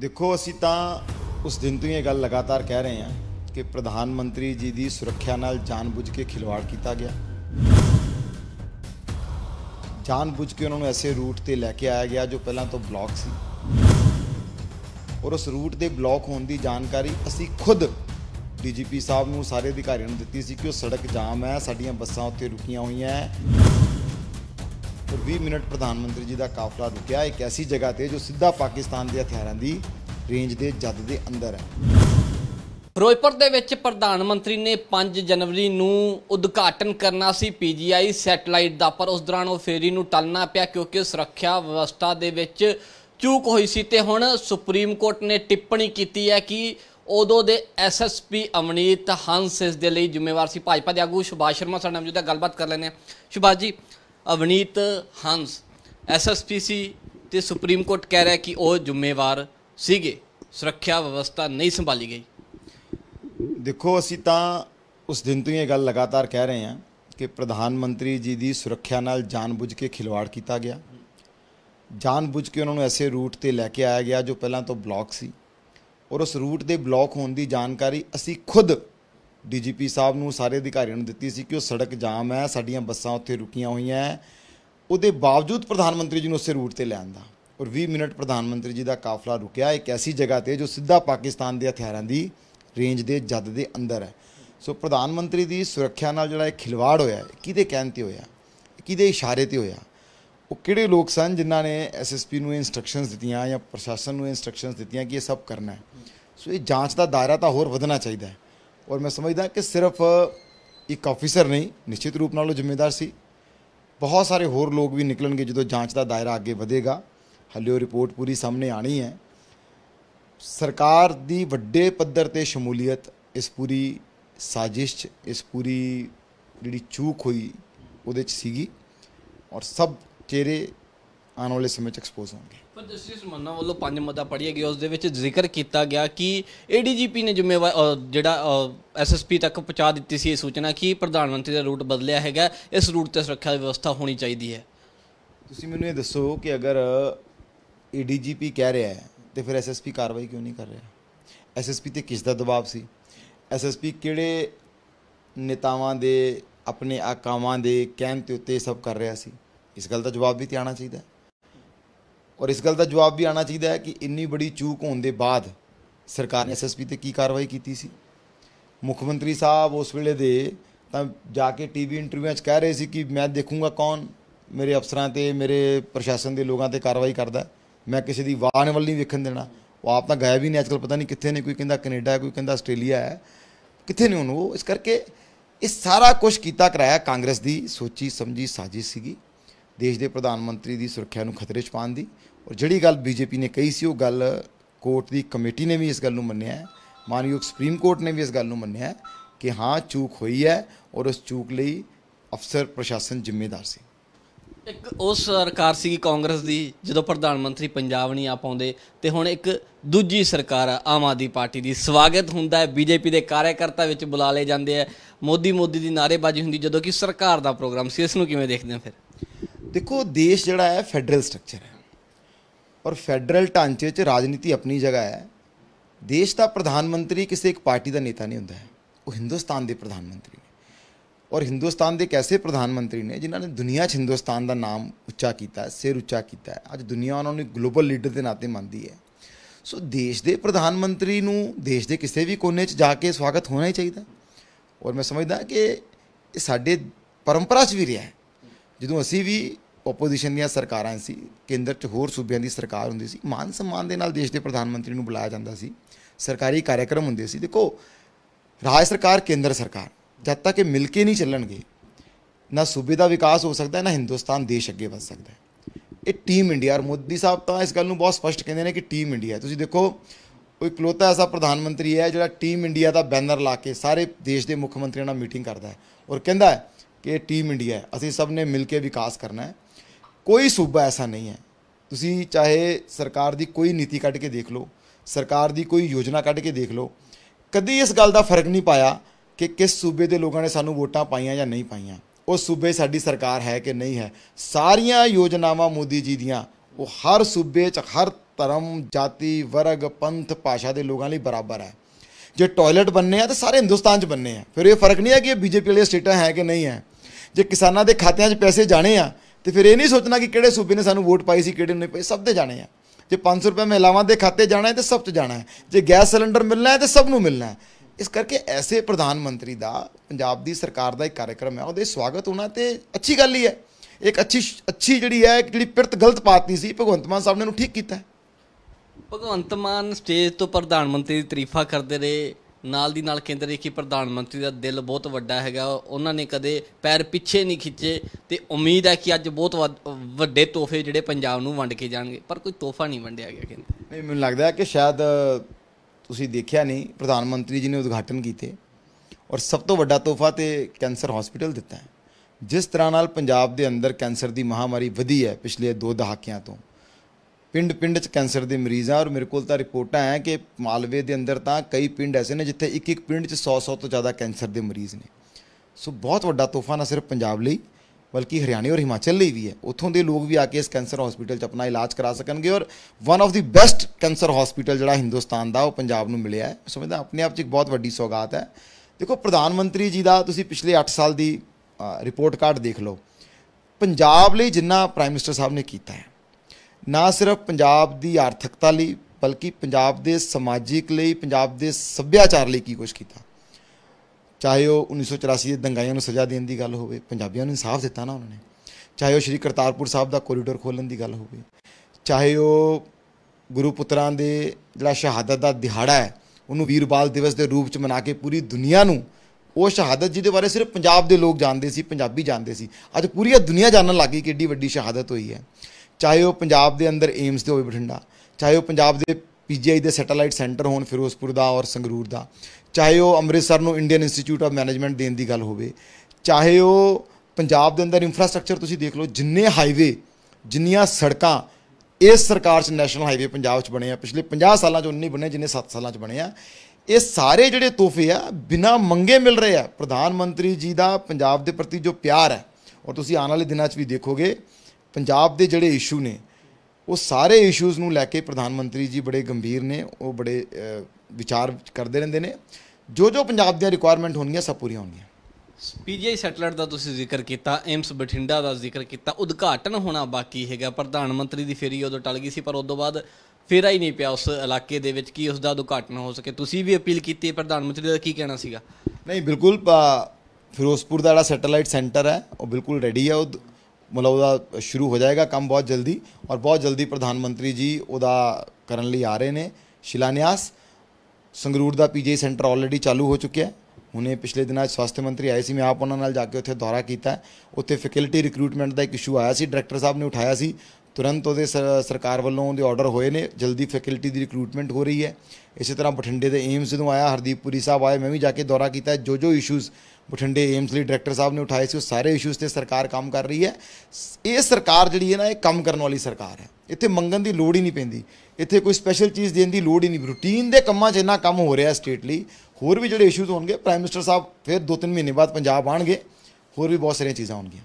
ਦੇਖੋ ਅਸੀਂ ਤਾਂ ਉਸ ਦਿਨ ਤੋਂ ਇਹ ਗੱਲ ਲਗਾਤਾਰ ਕਹਿ ਰਹੇ ਹਾਂ ਕਿ ਪ੍ਰਧਾਨ ਮੰਤਰੀ ਜੀ ਦੀ ਸੁਰੱਖਿਆ ਨਾਲ ਜਾਣਬੁੱਝ ਕੇ ਖਿਲਵਾੜ ਕੀਤਾ ਗਿਆ ਜਾਣਬੁੱਝ ਕੇ ਉਹਨਾਂ ਨੂੰ ਐਸੇ ਰੂਟ ਤੇ ਲੈ ਕੇ ਆਇਆ ਗਿਆ ਜੋ ਪਹਿਲਾਂ ਤੋਂ ਬਲੌਕ ਸੀ ਔਰ ਉਸ ਰੂਟ ਦੇ ਬਲੌਕ ਹੋਣ ਦੀ ਜਾਣਕਾਰੀ ਅਸੀਂ ਖੁਦ ਡੀਜੀਪੀ ਸਾਹਿਬ ਨੂੰ ਸਾਰੇ ਅਧਿਕਾਰੀਆਂ ਨੂੰ ਦਿੱਤੀ ਸੀ ਕਿ ਉਹ ਸੜਕ ਜਾਮ ਹੈ ਸਾਡੀਆਂ ਬੱਸਾਂ ਉੱਥੇ ਰੁਕੀਆਂ ਹੋਈਆਂ ਹੈ 20 ਮਿੰਟ ਪ੍ਰਧਾਨ ਮੰਤਰੀ ਜੀ ਦਾ ਕਾਫਲਾ ਰੁਕਿਆ ਇੱਕ ਐਸੀ ਜਗ੍ਹਾ ਤੇ ਜੋ ਸਿੱਧਾ ਪਾਕਿਸਤਾਨ ਦੇ ਹਥਿਆਰਾਂ ਦੀ ਰੇਂਜ ਦੇ ਜੱਦ ਦੇ ਅੰਦਰ ਹੈ ਫਿਰੋਜ਼ਪੁਰ ਦੇ ਵਿੱਚ ਪ੍ਰਧਾਨ ਮੰਤਰੀ ਨੇ 5 ਜਨਵਰੀ ਨੂੰ ਉਦਘਾਟਨ ਕਰਨਾ ਸੀ ਪੀਜੀਆਈ ਸੈਟੇਲਾਈਟ ਦਾ ਪਰ ਉਸ ਦੌਰਾਨ ਉਹ ਫੇਰੀ ਨੂੰ ਟਲਣਾ ਪਿਆ ਕਿਉਂਕਿ ਸੁਰੱਖਿਆ ਵਿਵਸਥਾ ਦੇ ਵਿੱਚ ਚੂਕ ਹੋਈ ਸੀ ਤੇ ਹੁਣ ਸੁਪਰੀਮ ਕੋਰਟ ਨੇ ਟਿੱਪਣੀ ਕੀਤੀ ਹੈ ਕਿ ਉਦੋਂ ਦੇ ਐਸਐਸਪੀ ਅਮਨੀਤ ਹੰਸ ਇਸ ਦੇ ਲਈ ਜ਼ਿੰਮੇਵਾਰ ਸੀ ਭਾਜਪਾ ਦੇ ਆਗੂ ਸੁਭਾਸ਼ ਸ਼ਰਮਾ ਸਾਡੇ ਨਾਲ ਮੌਜੂਦਾ ਗੱਲਬਾਤ ਕਰ ਲੈਣੇ ਆ ਸੁਭਾਸ਼ ਜੀ ਅਵਨੀਤ ਹੰਸ ਐਸਐਸਪੀਸੀ ਤੇ ਸੁਪਰੀਮ ਕੋਰਟ ਕਹਿ ਰਿਹਾ ਕਿ ਉਹ ਜ਼ਿੰਮੇਵਾਰ ਸੀਗੇ ਸੁਰੱਖਿਆ ਵਿਵਸਥਾ ਨਹੀਂ ਸੰਭਾਲੀ ਗਈ ਦੇਖੋ ਅਸੀਂ ਤਾਂ ਉਸ ਦਿਨ ਤੋਂ ਇਹ ਗੱਲ ਲਗਾਤਾਰ ਕਹਿ ਰਹੇ ਹਾਂ ਕਿ ਪ੍ਰਧਾਨ ਮੰਤਰੀ ਜੀ ਦੀ ਸੁਰੱਖਿਆ ਨਾਲ ਜਾਣਬੁੱਝ ਕੇ ਖਿਲਵਾੜ ਕੀਤਾ ਗਿਆ ਜਾਣਬੁੱਝ ਕੇ ਉਹਨਾਂ ਨੂੰ ਐਸੇ ਰੂਟ ਤੇ ਲੈ ਕੇ ਆਇਆ ਗਿਆ ਜੋ ਪਹਿਲਾਂ ਤੋਂ ਬਲੌਕ ਸੀ ਔਰ ਉਸ ਰੂਟ ਦੇ ਬਲੌਕ ਹੋਣ ਦੀ ਜਾਣਕਾਰੀ ਅਸੀਂ ਖੁਦ ਡੀਜੀਪੀ ਸਾਹਿਬ ਨੂੰ ਸਾਰੇ ਅਧਿਕਾਰੀਆਂ ਨੂੰ ਦਿੱਤੀ ਸੀ ਕਿ ਉਹ ਸੜਕ ਜਾਮ ਹੈ ਸਾਡੀਆਂ ਬੱਸਾਂ ਉੱਥੇ ਰੁਕੀਆਂ ਹੋਈਆਂ ਹੈ ਉਹਦੇ ਬਾਵਜੂਦ ਪ੍ਰਧਾਨ ਮੰਤਰੀ ਜੀ ਨੂੰ ਉਸੇ ਰੂਟ ਤੇ ਲਿਆਂਦਾ ਔਰ 20 ਮਿੰਟ ਪ੍ਰਧਾਨ ਮੰਤਰੀ ਜੀ ਦਾ ਕਾਫਲਾ ਰੁਕਿਆ ਇੱਕ ਐਸੀ ਜਗ੍ਹਾ ਤੇ ਜੋ ਸਿੱਧਾ ਪਾਕਿਸਤਾਨ ਦੇ ਹਥਿਆਰਾਂ ਦੀ ਰੇਂਜ ਦੇ ਜੱਦ ਦੇ ਅੰਦਰ ਹੈ ਸੋ ਪ੍ਰਧਾਨ ਮੰਤਰੀ ਦੀ ਸੁਰੱਖਿਆ ਨਾਲ ਜਿਹੜਾ ਇਹ ਖਿਲਵਾੜ ਹੋਇਆ ਕਿਹਦੇ ਕਹਿਣ ਤੇ ਹੋਇਆ ਕਿਹਦੇ ਇਸ਼ਾਰੇ ਤੇ ਹੋਇਆ ਉਹ ਕਿਹੜੇ ਲੋਕ ਸਨ ਜਿਨ੍ਹਾਂ ਨੇ ਐਸਐਸਪੀ ਨੂੰ ਇਨਸਟਰਕਸ਼ਨਸ ਦਿੱਤੀਆਂ ਜਾਂ ਪ੍ਰਸ਼ਾਸਨ ਨੂੰ ਇਨਸਟਰਕਸ਼ਨਸ ਦਿੱਤੀਆਂ ਕਿ ਇਹ ਸਭ ਕਰਨਾ ਹੈ ਸੋ ਇਹ ਜਾਂਚ ਦਾ ਦਾਇਰਾ ਤਾਂ ਹੋਰ ਵਧਣਾ ਚਾਹੀਦਾ ਹੈ ਔਰ ਮੈਂ ਸਮਝਦਾ ਕਿ ਸਿਰਫ ਇੱਕ ਆਫੀਸਰ ਨਹੀਂ ਨਿਸ਼ਚਿਤ ਰੂਪ ਨਾਲ ਉਹ ਜ਼ਿੰਮੇਵਾਰ ਸੀ ਬਹੁਤ ਸਾਰੇ ਹੋਰ ਲੋਕ ਵੀ ਨਿਕਲਣਗੇ ਜਦੋਂ ਜਾਂਚ ਦਾ ਦਾਇਰਾ ਅੱਗੇ ਵਧੇਗਾ ਹੱਲੇ ਉਹ ਰਿਪੋਰਟ ਪੂਰੀ ਸਾਹਮਣੇ ਆਣੀ ਹੈ ਸਰਕਾਰ ਦੀ ਵੱਡੇ ਪੱਧਰ ਤੇ ਸ਼ਮੂਲੀਅਤ ਇਸ ਪੂਰੀ ਸਾਜ਼ਿਸ਼ ਇਸ ਪੂਰੀ ਜਿਹੜੀ ਚੂਕ ਹੋਈ ਉਹਦੇ ਚ ਸੀਗੀ ਔਰ ਸਭ ਚਿਹਰੇ ਆਉਣ ਵਾਲੇ ਸਮੇਂ ਚ ਐਕਸਪੋਜ਼ ਹੋਣਗੇ ਪਰ ਜਸਟਿਸ ਮੰਨਾ ਵੱਲੋਂ ਪੰਜ ਮਤਾ ਪੜੀਏ ਗਿਆ ਉਸ ਦੇ ਵਿੱਚ ਜ਼ਿਕਰ ਕੀਤਾ ਗਿਆ ਕਿ ਏਡੀਜੀਪੀ ਨੇ ਜ਼ਿੰਮੇਵਾਰ ਜਿਹੜਾ ਐਸਐਸਪੀ ਤੱਕ ਪਹੁੰਚਾ ਦਿੱਤੀ ਸੀ ਇਹ ਸੂਚਨਾ ਕਿ ਪ੍ਰਧਾਨ ਮੰਤਰੀ ਦਾ ਰੂਟ ਬਦਲਿਆ ਹੈਗਾ ਇਸ ਰੂਟ ਤੇ ਸੁਰੱਖਿਆ ਵਿਵਸਥਾ ਹੋਣੀ ਚਾਹੀਦੀ ਹੈ ਤੁਸੀਂ ਮੈਨੂੰ ਇਹ ਦੱਸੋ ਕਿ ਅਗਰ ਏਡੀਜੀਪੀ ਕਹਿ ਰਿਹਾ ਹੈ ਤੇ ਫਿਰ ਐਸਐਸਪੀ ਕਾਰਵਾਈ ਕਿਉਂ ਨਹੀਂ ਕਰ ਰਿਹਾ ਐਸਐਸਪੀ ਤੇ ਕਿਸ ਦਾ ਦਬਾਅ ਸੀ ਐਸਐਸਪੀ ਕਿਹੜੇ ਨੇਤਾਵਾਂ ਦੇ ਆਪਣੇ ਆਕਾਵਾਂ ਦੇ ਕਹਿਣ ਤੇ ਉੱਤੇ ਸਭ ਕਰ ਰਿਹਾ ਸੀ ਇਸ ਗੱਲ ਦਾ ਜਵਾਬ ਵੀ ਤੇ ਆਣਾ ਚਾਹੀਦਾ ਹੈ ਔਰ ਇਸ ਗੱਲ ਦਾ ਜਵਾਬ ਵੀ ਆਣਾ ਚਾਹੀਦਾ ਹੈ ਕਿ ਇੰਨੀ ਬੜੀ ਚੂਕ ਹੋਣ ਦੇ ਬਾਅਦ ਸਰਕਾਰ ਨੇ ਐਸਐਸਪੀ ਤੇ ਕੀ ਕਾਰਵਾਈ ਕੀਤੀ ਸੀ ਮੁੱਖ ਮੰਤਰੀ ਸਾਹਿਬ ਉਸ ਵੇਲੇ ਦੇ ਤਾਂ ਜਾ ਕੇ ਟੀਵੀ ਇੰਟਰਵਿਊ 'ਚ ਕਹਿ ਰਹੇ ਸੀ ਕਿ ਮੈਂ ਦੇਖੂੰਗਾ ਕੌਣ ਮੇਰੇ ਅਫਸਰਾਂ ਤੇ ਮੇਰੇ ਪ੍ਰਸ਼ਾਸਨ ਦੇ ਲੋਕਾਂ ਤੇ ਕਾਰਵਾਈ ਕਰਦਾ ਮੈਂ ਕਿਸੇ ਦੀ ਵਾਣ ਵੱਲ ਨਹੀਂ ਵੇਖਣ ਦੇਣਾ ਉਹ ਆਪ ਤਾਂ ਗਾਇਬ ਹੀ ਨੇ ਅੱਜਕੱਲ ਪਤਾ ਨਹੀਂ ਕਿੱਥੇ ਨੇ ਕੋਈ ਕਹਿੰਦਾ ਕੈਨੇਡਾ ਹੈ ਕੋਈ ਕਹਿੰਦਾ ਆਸਟ੍ਰੇਲੀਆ ਹੈ ਕਿੱਥੇ ਨੇ ਉਹਨੂੰ ਇਸ ਕਰਕੇ ਇਹ ਸਾਰਾ ਕੁਝ ਕੀਤਾ ਕਰਾਇਆ ਕਾਂਗਰਸ ਦੀ ਸੋਚੀ ਸਮਝੀ ਸਾਜ਼ਿਸ਼ ਸੀਗੀ ਦੇਸ਼ ਦੇ ਪ੍ਰਧਾਨ ਮੰਤਰੀ ਦੀ ਸੁਰੱਖਿਆ ਨੂੰ ਖਤਰੇ 'ਚ ਪਾਉਣ ਦੀ ਔਰ ਜਿਹੜੀ ਗੱਲ ਬੀਜੇਪੀ ਨੇ ਕਹੀ ਸੀ ਉਹ ਗੱਲ ਕੋਰਟ ਦੀ ਕਮੇਟੀ ਨੇ ਵੀ ਇਸ ਗੱਲ ਨੂੰ ਮੰਨਿਆ ਹੈ ਮਾਨਯੋਗ ਸੁਪਰੀਮ ਕੋਰਟ ਨੇ ਵੀ ਇਸ ਗੱਲ ਨੂੰ ਮੰਨਿਆ ਕਿ ਹਾਂ ਚੂਕ ਹੋਈ ਹੈ ਔਰ ਉਸ ਚੂਕ ਲਈ ਅਫਸਰ ਪ੍ਰਸ਼ਾਸਨ ਜ਼ਿੰਮੇਦਾਰ ਸੀ ਇੱਕ ਉਸ ਸਰਕਾਰ ਸੀ ਕਾਂਗਰਸ ਦੀ ਜਦੋਂ ਪ੍ਰਧਾਨ ਮੰਤਰੀ ਪੰਜਾਬ ਨਹੀਂ ਆ ਪਾਉਂਦੇ ਤੇ ਹੁਣ ਇੱਕ ਦੂਜੀ ਸਰਕਾਰ ਆਮ ਆਦੀ ਪਾਰਟੀ ਦੀ ਸਵਾਗਤ ਹੁੰਦਾ ਹੈ ਬੀਜੇਪੀ ਦੇ ਕਾਰਜਕਰਤਾ ਵਿੱਚ ਬੁਲਾ ਲਏ ਜਾਂਦੇ ਆ ਮੋਦੀ ਮੋਦੀ ਦੀ ਨਾਰੇਬਾਜ਼ੀ ਹੁੰਦੀ ਜਦੋਂ ਕਿ ਸਰਕਾਰ ਦਾ ਪ੍ਰੋਗਰਾਮ ਸੀ ਇਸ ਨੂੰ ਕਿਵੇਂ ਦੇਖਦੇ ਆ ਫਿਰ ਦੇਖੋ ਦੇਸ਼ ਜਿਹੜਾ ਹੈ ਫੈਡਰਲ ਸਟਰਕਚਰ ਹੈ ਔਰ ਫੈਡਰਲ ਢਾਂਚੇ 'ਚ ਰਾਜਨੀਤੀ ਆਪਣੀ ਜਗ੍ਹਾ ਹੈ ਦੇਸ਼ ਦਾ ਪ੍ਰਧਾਨ ਮੰਤਰੀ ਕਿਸੇ ਇੱਕ ਪਾਰਟੀ ਦਾ ਨੇਤਾ ਨਹੀਂ ਹੁੰਦਾ ਹੈ ਉਹ ਹਿੰਦੁਸਤਾਨ ਦੇ ਪ੍ਰਧਾਨ ਮੰਤਰੀ ਨੇ ਔਰ ਹਿੰਦੁਸਤਾਨ ਦੇ ਕੈਸੇ ਪ੍ਰਧਾਨ ਮੰਤਰੀ ਨੇ ਜਿਨ੍ਹਾਂ ਨੇ ਦੁਨੀਆ 'ਚ ਹਿੰਦੁਸਤਾਨ ਦਾ ਨਾਮ ਉੱਚਾ ਕੀਤਾ ਹੈ ਸਿਰ ਉੱਚਾ ਕੀਤਾ ਹੈ ਅੱਜ ਦੁਨੀਆ ਉਹਨਾਂ ਨੂੰ ਗਲੋਬਲ ਲੀਡਰ ਦੇ ਨਾਤੇ ਮੰਨਦੀ ਹੈ ਸੋ ਦੇਸ਼ ਦੇ ਪ੍ਰਧਾਨ ਮੰਤਰੀ ਨੂੰ ਦੇਸ਼ ਦੇ ਕਿਸੇ ਵੀ ਕੋਨੇ 'ਚ ਜਾ ਕੇ ਸਵਾਗਤ ਹੋਣਾ ਹੀ ਚਾਹੀਦਾ ਔਰ ਮੈਂ ਸਮਝਦਾ ਕਿ ਇਹ ਸਾਡੇ ਪਰੰਪਰਾ 'ਚ ਵੀ ਰਿਹਾ ਹੈ ਜਦੋਂ ਅਸੀਂ ਵੀ ਆਪੋਜੀਸ਼ਨ ਦੀਆਂ ਸਰਕਾਰਾਂ ਸੀ ਕੇਂਦਰ 'ਚ ਹੋਰ ਸੂਬਿਆਂ ਦੀ ਸਰਕਾਰ ਹੁੰਦੀ ਸੀ ਮਾਨ ਸਨਮਾਨ ਦੇ ਨਾਲ ਦੇਸ਼ ਦੇ ਪ੍ਰਧਾਨ ਮੰਤਰੀ ਨੂੰ ਬੁਲਾਇਆ ਜਾਂਦਾ ਸੀ ਸਰਕਾਰੀ ਕਾਰਜਕ੍ਰਮ ਹੁੰਦੇ ਸੀ ਦੇਖੋ ਰਾਜ ਸਰਕਾਰ ਕੇਂਦਰ ਸਰਕਾਰ ਜਦ ਤੱਕ ਇਹ ਮਿਲ ਕੇ ਨਹੀਂ ਚੱਲਣਗੇ ਨਾ ਸੂਬੇ ਦਾ ਵਿਕਾਸ ਹੋ ਸਕਦਾ ਨਾ ਹਿੰਦੁਸਤਾਨ ਦੇਸ਼ ਅੱਗੇ ਵਧ ਸਕਦਾ ਹੈ ਇਹ ਟੀਮ ਇੰਡੀਆ ਔਰ ਮੋਦੀ ਸਾਹਿਬ ਤਾਂ ਇਸ ਗੱਲ ਨੂੰ ਬਹੁਤ ਸਪਸ਼ਟ ਕਹਿੰਦੇ ਨੇ ਕਿ ਟੀਮ ਇੰਡੀਆ ਤੁਸੀਂ ਦੇਖੋ ਉਹ ਇਕਲੌਤਾ ਐਸਾ ਪ੍ਰਧਾਨ ਮੰਤਰੀ ਹੈ ਜਿਹੜਾ ਟੀਮ ਇੰਡੀਆ ਦਾ ਬੈਨਰ ਲਾ ਕੇ ਸਾਰੇ ਦੇਸ਼ ਦੇ ਮੁੱਖ ਮੰਤਰੀਆਂ ਨਾਲ ਮੀਟਿੰਗ ਕਰਦਾ ਹੈ ਔਰ ਕਹਿੰਦਾ ਹੈ ਕਿ ਟੀਮ ਇੰਡੀਆ ਹੈ ਅਸੀਂ ਸਭ ਨੇ ਮਿਲ ਕੇ ਵਿਕਾਸ ਕਰਨਾ ਹੈ ਕੋਈ ਸੂਬਾ ਐਸਾ ਨਹੀਂ ਹੈ ਤੁਸੀਂ ਚਾਹੇ ਸਰਕਾਰ ਦੀ ਕੋਈ ਨੀਤੀ ਕੱਢ ਕੇ ਦੇਖ ਲਓ ਸਰਕਾਰ ਦੀ ਕੋਈ ਯੋਜਨਾ ਕੱਢ ਕੇ ਦੇਖ ਲਓ ਕਦੀ ਇਸ ਗੱਲ ਦਾ ਫਰਕ ਨਹੀਂ ਪਾਇਆ ਕਿ ਕਿਸ ਸੂਬੇ ਦੇ ਲੋਕਾਂ ਨੇ ਸਾਨੂੰ ਵੋਟਾਂ ਪਾਈਆਂ ਜਾਂ ਨਹੀਂ ਪਾਈਆਂ ਉਹ ਸੂਬੇ ਸਾਡੀ ਸਰਕਾਰ ਹੈ ਕਿ ਨਹੀਂ ਹੈ ਸਾਰੀਆਂ ਯੋਜਨਾਵਾਂ ਮੋਦੀ ਜੀ ਦੀਆਂ ਉਹ ਹਰ ਸੂਬੇ 'ਚ ਹਰ ਧਰਮ ਜਾਤੀ ਵਰਗ ਪੰਥ ਭਾਸ਼ਾ ਦੇ ਲੋਕਾਂ ਲਈ ਬਰਾਬਰ ਹੈ ਜੇ ਟਾਇਲਟ ਬੰਨੇ ਆ ਤਾਂ ਸਾਰੇ ਹਿੰਦੁਸਤਾਨ 'ਚ ਬੰਨੇ ਆ ਫਿਰ ਇਹ ਫਰਕ ਨਹੀਂ ਹੈ ਕਿ ਇਹ ਬੀਜੇਪੀ ਵਾਲੇ ਸਟੇਟਾਂ ਹੈ ਕਿ ਨਹੀਂ ਹੈ ਜੇ ਕਿਸਾਨਾਂ ਦੇ ਖਾਤਿਆਂ 'ਚ ਪੈਸੇ ਜਾਣੇ ਆ ਤੇ ਫਿਰ ਇਹ ਨਹੀਂ ਸੋਚਣਾ ਕਿ ਕਿਹੜੇ ਸੂਬੇ ਨੇ ਸਾਨੂੰ ਵੋਟ ਪਾਈ ਸੀ ਕਿਹੜੇ ਨੇ ਪਾਈ ਸਭ ਦੇ ਜਾਣੇ ਆ ਜੇ 500 ਰੁਪਏ ਮਹਿਲਾਵਾਂ ਦੇ ਖਾਤੇ ਜਾਣਾ ਹੈ ਤੇ ਸਭ ਤੇ ਜਾਣਾ ਹੈ ਜੇ ਗੈਸ ਸਿਲੰਡਰ ਮਿਲਣਾ ਹੈ ਤੇ ਸਭ ਨੂੰ ਮਿਲਣਾ ਹੈ ਇਸ ਕਰਕੇ ਐਸੇ ਪ੍ਰਧਾਨ ਮੰਤਰੀ ਦਾ ਪੰਜਾਬ ਦੀ ਸਰਕਾਰ ਦਾ ਇੱਕ ਕਾਰਜਕ੍ਰਮ ਹੈ ਉਹਦੇ ਸਵਾਗਤ ਹੋਣਾ ਤੇ ਅੱਛੀ ਗੱਲ ਹੀ ਹੈ ਇੱਕ ਅੱਛੀ ਅੱਛੀ ਜਿਹੜੀ ਹੈ ਜਿਹੜੀ ਪਿਰਤ ਗਲਤ ਪਾਤੀ ਸੀ ਭਗਵੰਤ ਮਾਨ ਸਾਹਿਬ ਨੇ ਉਹਨੂੰ ਠੀਕ ਕੀਤਾ ਭਗਵੰਤ ਮਾਨ ਸਟੇਜ ਤੋਂ ਪ੍ਰਧਾਨ ਮੰਤਰੀ ਦੀ ਤਾਰੀਫਾਂ ਕਰਦੇ ਰਹੇ ਨਾਲ ਦੀ ਨਾਲ ਕੇਂਦਰ ਦੇ ਕੀ ਪ੍ਰਧਾਨ ਮੰਤਰੀ ਦਾ ਦਿਲ ਬਹੁਤ ਵੱਡਾ ਹੈਗਾ ਉਹਨਾਂ ਨੇ ਕਦੇ ਪੈਰ ਪਿੱਛੇ ਨਹੀਂ ਖਿੱਚੇ ਤੇ ਉਮੀਦ ਹੈ ਕਿ ਅੱਜ ਬਹੁਤ ਵੱਡੇ ਤੋਹਫੇ ਜਿਹੜੇ ਪੰਜਾਬ ਨੂੰ ਵੰਡ ਕੇ ਜਾਣਗੇ ਪਰ ਕੋਈ ਤੋਹਫਾ ਨਹੀਂ ਵੰਡਿਆ ਗਿਆ ਕਿੰਨੇ ਨਹੀਂ ਮੈਨੂੰ ਲੱਗਦਾ ਹੈ ਕਿ ਸ਼ਾਇਦ ਤੁਸੀਂ ਦੇਖਿਆ ਨਹੀਂ ਪ੍ਰਧਾਨ ਮੰਤਰੀ ਜੀ ਨੇ ਉਦਘਾਟਨ ਕੀਤੇ ਔਰ ਸਭ ਤੋਂ ਵੱਡਾ ਤੋਹਫਾ ਤੇ ਕੈਂਸਰ ਹਸਪੀਟਲ ਦਿੱਤਾ ਹੈ ਜਿਸ ਤਰ੍ਹਾਂ ਨਾਲ ਪੰਜਾਬ ਦੇ ਅੰਦਰ ਕੈਂਸਰ ਦੀ ਮਹਾਮਾਰੀ ਵਧੀ ਹੈ ਪਿਛਲੇ 2 ਦਹਾਕਿਆਂ ਤੋਂ ਪਿੰਡ ਪਿੰਡ 'ਚ ਕੈਂਸਰ ਦੇ ਮਰੀਜ਼ ਆ ਔਰ ਮੇਰੇ ਕੋਲ ਤਾਂ ਰਿਪੋਰਟਾਂ ਆ ਕਿ ਮਾਲਵੇ ਦੇ ਅੰਦਰ ਤਾਂ ਕਈ ਪਿੰਡ ਐਸੇ ਨੇ ਜਿੱਥੇ ਇੱਕ ਇੱਕ ਪਿੰਡ 'ਚ 100-100 ਤੋਂ ਜ਼ਿਆਦਾ ਕੈਂਸਰ ਦੇ ਮਰੀਜ਼ ਨੇ ਸੋ ਬਹੁਤ ਵੱਡਾ ਤੋਹਫਾ ਨਾ ਸਿਰਫ ਪੰਜਾਬ ਲਈ ਬਲਕਿ ਹਰਿਆਣੇ ਔਰ ਹਿਮਾਚਲ ਲਈ ਵੀ ਹੈ ਉੱਥੋਂ ਦੇ ਲੋਕ ਵੀ ਆ ਕੇ ਇਸ ਕੈਂਸਰ ਹਸਪੀਟਲ 'ਚ ਆਪਣਾ ਇਲਾਜ ਕਰਾ ਸਕਣਗੇ ਔਰ one of the best cancer hospital ਜਿਹੜਾ ਹਿੰਦੁਸਤਾਨ ਦਾ ਉਹ ਪੰਜਾਬ ਨੂੰ ਮਿਲਿਆ ਹੈ ਸਮਝਦਾ ਆਪਣੇ ਆਪ 'ਚ ਇੱਕ ਬਹੁਤ ਵੱਡੀ ਸੌਗਾਤ ਹੈ ਦੇਖੋ ਪ੍ਰਧਾਨ ਮੰਤਰੀ ਜੀ ਦਾ ਤੁਸੀਂ ਪਿਛਲੇ 8 ਸਾਲ ਦੀ ਰਿਪੋਰਟ ਕਾਰਡ ਦੇਖ ਲਓ ਪੰਜਾਬ ਲਈ ਜਿੰਨਾ ਪ੍ਰਾਈਮ ਮਿਨਿਸਟਰ ਸਾਹਿਬ ਨੇ ਕੀਤਾ ਹੈ ਨਾ ਸਿਰਫ ਪੰਜਾਬ ਦੀ ਆਰਥਿਕਤਾ ਲਈ ਬਲਕਿ ਪੰਜਾਬ ਦੇ ਸਮਾਜਿਕ ਲਈ ਪੰਜਾਬ ਦੇ ਸੱਭਿਆਚਾਰ ਲਈ ਕੀ ਕੁਝ ਕੀਤਾ ਚਾਹੇ ਉਹ 1984 ਦੇ ਦੰਗਾਈਆਂ ਨੂੰ ਸਜ਼ਾ ਦੇਣ ਦੀ ਗੱਲ ਹੋਵੇ ਪੰਜਾਬੀਆਂ ਨੂੰ ਇਨਸਾਫ ਦਿੱਤਾ ਨਾ ਉਹਨਾਂ ਨੇ ਚਾਹੇ ਉਹ ਸ਼੍ਰੀ ਕਰਤਾਰਪੁਰ ਸਾਹਿਬ ਦਾ ਕੋਰੀਡੋਰ ਖੋਲਣ ਦੀ ਗੱਲ ਹੋਵੇ ਚਾਹੇ ਉਹ ਗੁਰੂ ਪੁੱਤਰਾਂ ਦੇ ਜਿਹੜਾ ਸ਼ਹਾਦਤ ਦਾ ਦਿਹਾੜਾ ਹੈ ਉਹਨੂੰ ਵੀਰ ਬਾਲ ਦਿਵਸ ਦੇ ਰੂਪ ਚ ਮਨਾ ਕੇ ਪੂਰੀ ਦੁਨੀਆ ਨੂੰ ਉਹ ਸ਼ਹਾਦਤ ਜਿਹਦੇ ਬਾਰੇ ਸਿਰਫ ਪੰਜਾਬ ਦੇ ਲੋਕ ਜਾਣਦੇ ਸੀ ਪੰਜਾਬੀ ਜਾਣਦੇ ਸੀ ਅੱਜ ਪੂਰੀ ਦੁਨੀਆ ਜਾਣਨ ਲੱਗੀ ਕਿ ਏਡੀ ਵੱਡੀ ਸ਼ਹਾਦਤ ਹੋਈ ਹੈ ਚਾਹੇ ਉਹ ਪੰਜਾਬ ਦੇ ਅੰਦਰ ਏਮਸ ਦੇ ਹੋਵੇ ਬਠਿੰਡਾ ਚਾਹੇ ਉਹ ਪੰਜਾਬ ਦੇ ਪੀਜੀਆਈ ਦੇ ਸੈਟੇਲਾਈਟ ਸੈਂਟਰ ਹੋਣ ਫਿਰੋਜ਼ਪੁਰ ਦਾ ਔਰ ਸੰਗਰੂਰ ਦਾ ਚਾਹੇ ਉਹ ਅੰਮ੍ਰਿਤਸਰ ਨੂੰ ਇੰਡੀਅਨ ਇੰਸਟੀਚਿਊਟ ਆਫ ਮੈਨੇਜਮੈਂਟ ਦੇਣ ਦੀ ਗੱਲ ਹੋਵੇ ਚਾਹੇ ਉਹ ਪੰਜਾਬ ਦੇ ਅੰਦਰ ਇਨਫਰਾਸਟ੍ਰਕਚਰ ਤੁਸੀਂ ਦੇਖ ਲਓ ਜਿੰਨੇ ਹਾਈਵੇ ਜਿੰਨੀਆਂ ਸੜਕਾਂ ਇਸ ਸਰਕਾਰ 'ਚ ਨੈਸ਼ਨਲ ਹਾਈਵੇ ਪੰਜਾਬ 'ਚ ਬਣੇ ਆ ਪਿਛਲੇ 50 ਸਾਲਾਂ 'ਚ ਉਨੇ ਬਣੇ ਜਿੰਨੇ 7 ਸਾਲਾਂ 'ਚ ਬਣੇ ਆ ਇਹ ਸਾਰੇ ਜਿਹੜੇ ਤੋਹਫੇ ਆ ਬਿਨਾ ਮੰਗੇ ਮਿਲ ਰਹੇ ਆ ਪ੍ਰਧਾਨ ਮੰਤਰੀ ਜੀ ਦਾ ਪੰਜਾਬ ਦੇ ਪ੍ਰਤੀ ਜੋ ਪਿਆਰ ਹੈ ਔਰ ਤੁਸੀਂ ਆਉਣ ਵਾਲੇ ਦਿਨਾਂ 'ਚ ਵੀ ਦੇਖੋਗੇ ਪੰਜਾਬ ਦੇ ਜਿਹੜੇ ਇਸ਼ੂ ਨੇ ਉਹ ਸਾਰੇ ਇਸ਼ੂਜ਼ ਨੂੰ ਲੈ ਕੇ ਪ੍ਰਧਾਨ ਮੰਤਰੀ ਜੀ ਬੜੇ ਗੰਭੀਰ ਨੇ ਉਹ ਬੜੇ ਵਿਚਾਰ ਕਰਦੇ ਰਹਿੰਦੇ ਨੇ ਜੋ ਜੋ ਪੰਜਾਬ ਦੀਆਂ ਰਿਕੁਆਇਰਮੈਂਟ ਹੋਣਗੀਆਂ ਸਭ ਪੂਰੀਆਂ ਹੋਣਗੀਆਂ ਪੀਜੀਆਈ ਸੈਟਲਰ ਦਾ ਤੁਸੀਂ ਜ਼ਿਕਰ ਕੀਤਾ ਐਮਸ ਬਠਿੰਡਾ ਦਾ ਜ਼ਿਕਰ ਕੀਤਾ ਉਦਘਾਟਨ ਹੋਣਾ ਬਾਕੀ ਹੈਗਾ ਪ੍ਰਧਾਨ ਮੰਤਰੀ ਦੀ ਫੇਰੀ ਉਦੋਂ ਟਲ ਗਈ ਸੀ ਪਰ ਉਦੋਂ ਬਾਅਦ ਫੇਰਾ ਹੀ ਨਹੀਂ ਪਿਆ ਉਸ ਇਲਾਕੇ ਦੇ ਵਿੱਚ ਕੀ ਉਸ ਦਾ ਉਦਘਾਟਨ ਹੋ ਸਕੇ ਤੁਸੀਂ ਵੀ ਅਪੀਲ ਕੀਤੀ ਪ੍ਰਧਾਨ ਮੰਤਰੀ ਦਾ ਕੀ ਕਹਿਣਾ ਸੀਗਾ ਨਹੀਂ ਬਿਲਕੁਲ ਫਿਰੋਜ਼ਪੁਰ ਦਾ ਜਿਹੜਾ ਸੈਟੇਲਾਈਟ ਸੈਂਟਰ ਹੈ ਉਹ ਬਿਲਕੁਲ ਰੈਡੀ ਹੈ ਉਹ ਮਤਲਬ ਉਹਦਾ ਸ਼ੁਰੂ ਹੋ ਜਾਏਗਾ ਕੰਮ ਬਹੁਤ ਜਲਦੀ ਔਰ ਬਹੁਤ ਜਲਦੀ ਪ੍ਰਧਾਨ ਮੰਤਰੀ ਜੀ ਉਹਦਾ ਕਰਨ ਲਈ ਆ ਰਹੇ ਨੇ ਸ਼ਿਲਾਨਿਆਸ ਸੰਗਰੂਰ ਦਾ ਪੀਜੀ ਸੈਂਟਰ ਆਲਰੇਡੀ ਚਾਲੂ ਹੋ ਚੁੱਕਿਆ ਹੈ ਹੁਣੇ ਪਿਛਲੇ ਦਿਨਾਂ ਸਵਾਸਥ ਮੰਤਰੀ ਆਏ ਸੀ ਮੈਂ ਆਪ ਉਹਨਾਂ ਨਾਲ ਜਾ ਕੇ ਉੱਥੇ ਦੌਰਾ ਕੀਤਾ ਉੱਥੇ ਫੈਕਲਟੀ ਰਿਕਰੂਟਮੈਂਟ ਦਾ ਇੱਕ ਇਸ਼ੂ ਆਇਆ ਸੀ ਡਾਇਰੈਕਟਰ ਸਾਹਿਬ ਨੇ ਉਠਾਇਆ ਸੀ ਤੁਰੰਤ ਉਹਦੇ ਸਰਕਾਰ ਵੱਲੋਂ ਦੇ ਆਰਡਰ ਹੋਏ ਨੇ ਜਲਦੀ ਫੈਕਲਟੀ ਦੀ ਰਿਕਰੂਟਮੈਂਟ ਹੋ ਰਹੀ ਹੈ ਇਸੇ ਤਰ੍ਹਾਂ ਬਠਿੰਡੇ ਦੇ ਏਮਸ ਜਦੋਂ ਆਇਆ ਹਰਦੀਪ ਪੁਰੀ ਸਾਹਿਬ ਆਏ ਮੈਂ ਵੀ ਜਾ ਕੇ ਦੌਰਾ ਕੀਤਾ ਜੋ ਜੋ ਇਸ਼ੂਜ਼ ਬਠਿੰਡੇ ਏਮਸ ਲਈ ਡਾਇਰੈਕਟਰ ਸਾਹਿਬ ਨੇ ਉਠਾਏ ਸੀ ਉਹ ਸਾਰੇ ਇਸ਼ੂਜ਼ ਤੇ ਸਰਕਾਰ ਕੰਮ ਕਰ ਰਹੀ ਹੈ ਇਹ ਸਰਕਾਰ ਜਿਹੜੀ ਹੈ ਨਾ ਇਹ ਕੰਮ ਕਰਨ ਵਾਲੀ ਸਰਕਾਰ ਹੈ ਇੱਥੇ ਮੰਗਣ ਦੀ ਲੋੜ ਹੀ ਨਹੀਂ ਪੈਂਦੀ ਇੱਥੇ ਕੋਈ ਸਪੈਸ਼ਲ ਚੀਜ਼ ਦੇਣ ਦੀ ਲੋੜ ਹੀ ਨਹੀਂ ਰੂਟੀਨ ਦੇ ਕੰਮਾਂ 'ਚ ਇੰਨਾ ਕੰਮ ਹੋ ਰਿਹਾ ਸਟੇਟ ਲਈ ਹੋਰ ਵੀ ਜਿਹੜੇ ਇਸ਼ੂਜ਼ ਹੋਣਗੇ ਪ੍ਰਾਈਮ ਮਿਨਿਸਟਰ ਸਾਹਿਬ ਫਿਰ 2-3 ਮਹੀਨੇ ਬਾਅਦ ਪੰਜਾਬ ਆਣਗੇ ਹੋਰ ਵੀ ਬਹੁਤ ਸਾਰੀਆਂ ਚੀਜ਼ਾਂ ਹੋਣਗੀਆਂ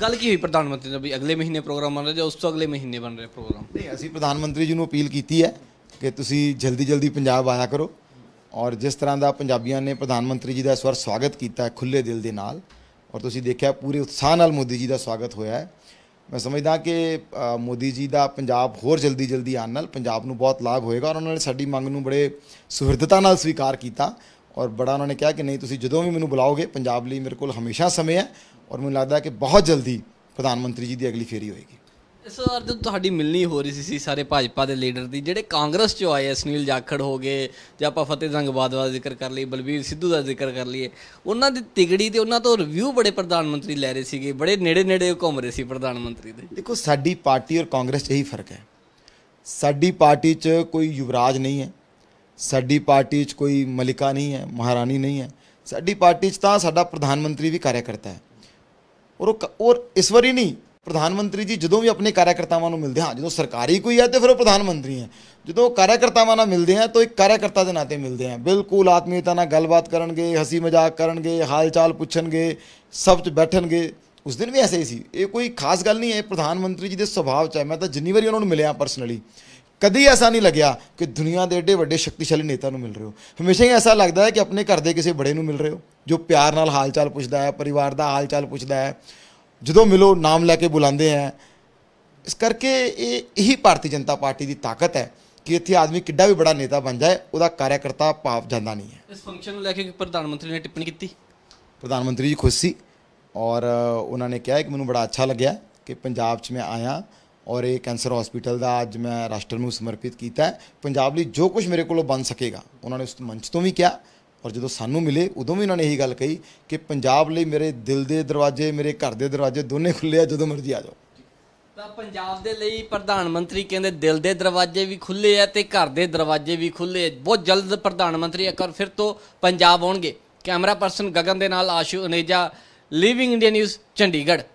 ਗੱਲ ਕੀ ਹੋਈ ਪ੍ਰਧਾਨ ਮੰਤਰੀ ਨਾਲ ਵੀ ਅਗਲੇ ਮਹੀਨੇ ਪ੍ਰੋਗਰਾਮ ਬਣ ਰਿਹਾ ਜਾਂ ਉਸ ਤੋਂ ਅਗਲੇ ਮਹੀਨੇ ਬਣ ਰਿਹਾ ਪ੍ਰੋਗਰਾਮ ਨਹੀਂ ਅਸੀਂ ਪ੍ਰਧਾਨ ਮੰਤਰੀ ਜੀ ਨੂੰ ਅਪੀਲ ਕੀਤੀ ਹੈ ਕਿ ਤੁਸੀਂ ਜਲਦੀ ਜਲਦੀ ਪੰਜਾਬ ਆਇਆ ਕਰੋ ਔਰ ਜਿਸ ਤਰ੍ਹਾਂ ਦਾ ਪੰਜਾਬੀਆਂ ਨੇ ਪ੍ਰਧਾਨ ਮੰਤਰੀ ਜੀ ਦਾ ਇਸ ਵਾਰ ਸਵਾਗਤ ਕੀਤਾ ਖੁੱਲੇ ਦਿਲ ਦੇ ਨਾਲ ਔਰ ਤੁਸੀਂ ਦੇਖਿਆ ਪੂਰੇ ਉਤਸ਼ਾਹ ਨਾਲ ਮੋਦੀ ਜੀ ਦਾ ਸਵਾਗਤ ਹੋਇਆ ਹੈ ਮੈਂ ਸਮਝਦਾ ਕਿ ਮੋਦੀ ਜੀ ਦਾ ਪੰਜਾਬ ਹੋਰ ਜਲਦੀ ਜਲਦੀ ਆਉਣ ਨਾਲ ਪੰਜਾਬ ਨੂੰ ਬਹੁਤ ਲਾਭ ਹੋਏਗਾ ਔਰ ਉਹਨਾਂ ਨੇ ਸਾਡੀ ਮੰਗ ਨੂੰ ਬੜੇ ਸੁਹਿਰਦਤਾ ਨਾਲ ਸਵੀਕਾਰ ਕੀਤਾ ਔਰ ਬੜਾ ਉਹਨਾਂ ਨੇ ਕਿਹਾ ਕਿ ਨਹੀਂ ਤੁਸੀਂ ਜਦੋਂ ਵੀ ਮੈਨੂੰ ਬੁਲਾਓਗੇ ਪੰਜਾਬ ਲਈ ਮੇਰੇ ਕੋਲ ਹਮੇਸ਼ਾ ਸਮੇਂ ਹੈ ਔਰ ਮੈਨੂੰ ਲੱਗਦਾ ਕਿ ਬਹੁਤ ਜਲਦੀ ਪ੍ਰਧਾਨ ਮੰਤਰੀ ਜੀ ਦੀ ਅਗਲੀ ਫੇਰੀ ਹੋਏਗੀ ਸਰ ਵਾਰ ਜਦੋਂ ਤੁਹਾਡੀ ਮਿਲਣੀ ਹੋ ਰਹੀ ਸੀ ਸਾਰੇ ਭਾਜਪਾ ਦੇ ਲੀਡਰ ਦੀ ਜਿਹੜੇ ਕਾਂਗਰਸ ਚੋਂ ਆਏ ਸੁਨੀਲ ਜਾਖੜ ਹੋ ਗਏ ਜਾਂ ਆਪਾਂ ਫਤਿਹ ਸਿੰਘ ਬਾਦਵਾ ਜ਼ਿਕਰ ਕਰ ਲਈ ਬਲਬੀਰ ਸਿੱਧੂ ਦਾ ਜ਼ਿਕਰ ਕਰ ਲਈਏ ਉਹਨਾਂ ਦੀ ਤਿਗੜੀ ਤੇ ਉਹਨਾਂ ਤੋਂ ਰਿਵਿਊ ਬੜੇ ਪ੍ਰਧਾਨ ਮੰਤਰੀ ਲੈ ਰਹੇ ਸੀਗੇ ਬੜੇ ਨੇੜੇ ਨੇੜੇ ਘੁੰਮ ਰਹੇ ਸੀ ਪ੍ਰਧਾਨ ਮੰਤਰੀ ਦੇ ਦੇਖੋ ਸਾਡੀ ਪਾਰਟੀ ਔਰ ਕਾਂਗਰਸ 'ਚ ਇਹੀ ਫਰਕ ਹੈ ਸਾਡੀ ਪਾਰਟੀ 'ਚ ਕੋਈ ਯੁਵਰਾਜ ਨਹੀਂ ਹੈ ਸਾਡੀ ਪਾਰਟੀ 'ਚ ਕੋਈ ਮਲਿਕਾ ਨਹੀਂ ਹੈ ਮਹਾਰਾਣੀ ਨਹੀਂ ਹੈ ਸਾਡੀ ਪਾਰਟੀ 'ਚ ਤਾਂ ਸਾਡਾ ਪ੍ਰਧਾਨ ਮੰਤਰੀ ਵੀ ਕਾਰਿਆ ਕਰਤਾ ਹੈ ਔਰ ਔਰ ਇਸ ਵਾਰੀ ਨਹੀਂ ਪ੍ਰਧਾਨ ਮੰਤਰੀ ਜੀ ਜਦੋਂ ਵੀ ਆਪਣੇ ਕਾਰਜਕਰਤਾਵਾਂ ਨੂੰ ਮਿਲਦੇ ਹਾਂ ਜਦੋਂ ਸਰਕਾਰੀ ਕੋਈ ਹੈ ਤੇ ਫਿਰ ਉਹ ਪ੍ਰਧਾਨ ਮੰਤਰੀ ਹੈ ਜਦੋਂ ਕਾਰਜਕਰਤਾਵਾਂ ਨਾਲ ਮਿਲਦੇ ਹਾਂ ਤਾਂ ਇੱਕ ਕਾਰਜਕਰਤਾ ਦੇ ਨਾਤੇ ਮਿਲਦੇ ਹਾਂ ਬਿਲਕੁਲ ਆਤਮੀਅਤਾ ਨਾਲ ਗੱਲਬਾਤ ਕਰਨਗੇ ਹਸੀ ਮਜ਼ਾਕ ਕਰਨਗੇ ਹਾਲਚਾਲ ਪੁੱਛਣਗੇ ਸਭ ਚ ਬੈਠਣਗੇ ਉਸ ਦਿਨ ਵੀ ਐਸੇ ਹੀ ਸੀ ਇਹ ਕੋਈ ਖਾਸ ਗੱਲ ਨਹੀਂ ਹੈ ਪ੍ਰਧਾਨ ਮੰਤਰੀ ਜੀ ਦੇ ਸੁਭਾਅ ਚ ਹੈ ਮੈਂ ਤਾਂ ਜਿੰਨੀ ਵਾਰੀ ਉਹਨਾਂ ਨੂੰ ਮਿਲਿਆ ਪਰਸਨਲੀ ਕਦੀ ਐਸਾ ਨਹੀਂ ਲੱਗਿਆ ਕਿ ਦੁਨੀਆ ਦੇ ਏਡੇ ਵੱਡੇ ਸ਼ਕਤੀਸ਼ਾਲੀ ਨੇਤਾ ਨੂੰ ਮਿਲ ਰਹੇ ਹੋ ਹਮੇਸ਼ਾ ਹੀ ਐਸਾ ਲੱਗਦਾ ਹੈ ਕਿ ਆਪਣੇ ਘਰ ਦੇ ਕਿਸੇ ਬੜੇ ਨੂੰ ਮਿਲ ਰਹੇ ਹੋ ਜੋ ਪਿਆਰ ਨਾਲ ਹਾਲਚਾਲ ਪੁੱਛਦਾ ਹੈ ਪਰਿਵਾਰ ਦਾ ਹਾਲਚਾਲ ਪੁੱਛਦਾ ਹੈ ਜਦੋਂ ਮਿਲੋ ਨਾਮ ਲੈ ਕੇ ਬੁਲਾਉਂਦੇ ਆ ਇਸ ਕਰਕੇ ਇਹ ਇਹੀ ਭਾਰਤੀ ਜਨਤਾ ਪਾਰਟੀ ਦੀ ਤਾਕਤ ਹੈ ਕਿ ਇੱਥੇ ਆਦਮੀ ਕਿੱਡਾ ਵੀ ਬੜਾ ਨੇਤਾ ਬਣ ਜਾਏ ਉਹਦਾ ਕਾਰਜਕਰਤਾ ਭਾਵ ਜਾਂਦਾ ਨਹੀਂ ਹੈ ਇਸ ਫੰਕਸ਼ਨ ਨੂੰ ਲੈ ਕੇ ਪ੍ਰਧਾਨ ਮੰਤਰੀ ਨੇ ਟਿੱਪਣੀ ਕੀਤੀ ਪ੍ਰਧਾਨ ਮੰਤਰੀ ਜੀ ਖੁਸ਼ ਸੀ ਔਰ ਉਹਨਾਂ ਨੇ ਕਿਹਾ ਕਿ ਮੈਨੂੰ ਬੜਾ ਅੱਛਾ ਲੱਗਿਆ ਕਿ ਪੰਜਾਬ 'ਚ ਮੈਂ ਆਇਆ ਔਰ ਇਹ ਕੈਂਸਰ ਹਸਪੀਟਲ ਦਾ ਅੱਜ ਮੈਂ ਰਾਸ਼ਟਰ ਨੂੰ ਸਮਰਪਿਤ ਕੀਤਾ ਪੰਜਾਬ ਲਈ ਜੋ ਕੁਝ ਮੇਰੇ ਕੋਲੋਂ ਬਣ ਸਕੇਗਾ ਉਹਨਾਂ ਨੇ ਉਸ ਮੰਚ ਤੋਂ ਵੀ ਕਿਹਾ ਔਰ ਜਦੋਂ ਸਾਨੂੰ ਮਿਲੇ ਉਦੋਂ ਵੀ ਉਹਨਾਂ ਨੇ ਇਹੀ ਗੱਲ ਕਹੀ ਕਿ ਪੰਜਾਬ ਲਈ ਮੇਰੇ ਦਿਲ ਦੇ ਦਰਵਾਜ਼ੇ ਮੇਰੇ ਘਰ ਦੇ ਦਰਵਾਜ਼ੇ ਦੋਨੇ ਖੁੱਲੇ ਆ ਜਦੋਂ ਮਰਜ਼ੀ ਆ ਜਾਓ ਤਾਂ ਪੰਜਾਬ ਦੇ ਲਈ ਪ੍ਰਧਾਨ ਮੰਤਰੀ ਕਹਿੰਦੇ ਦਿਲ ਦੇ ਦਰਵਾਜ਼ੇ ਵੀ ਖੁੱਲੇ ਆ ਤੇ ਘਰ ਦੇ ਦਰਵਾਜ਼ੇ ਵੀ ਖੁੱਲੇ ਆ ਬਹੁਤ ਜਲਦ ਪ੍ਰਧਾਨ ਮੰਤਰੀ ਅਕਰ ਫਿਰ ਤੋਂ ਪੰਜਾਬ ਆਉਣਗੇ ਕੈਮਰਾ ਪਰਸਨ ਗਗਨ ਦੇ ਨਾਲ Ashu Aneja living India News Chandigarh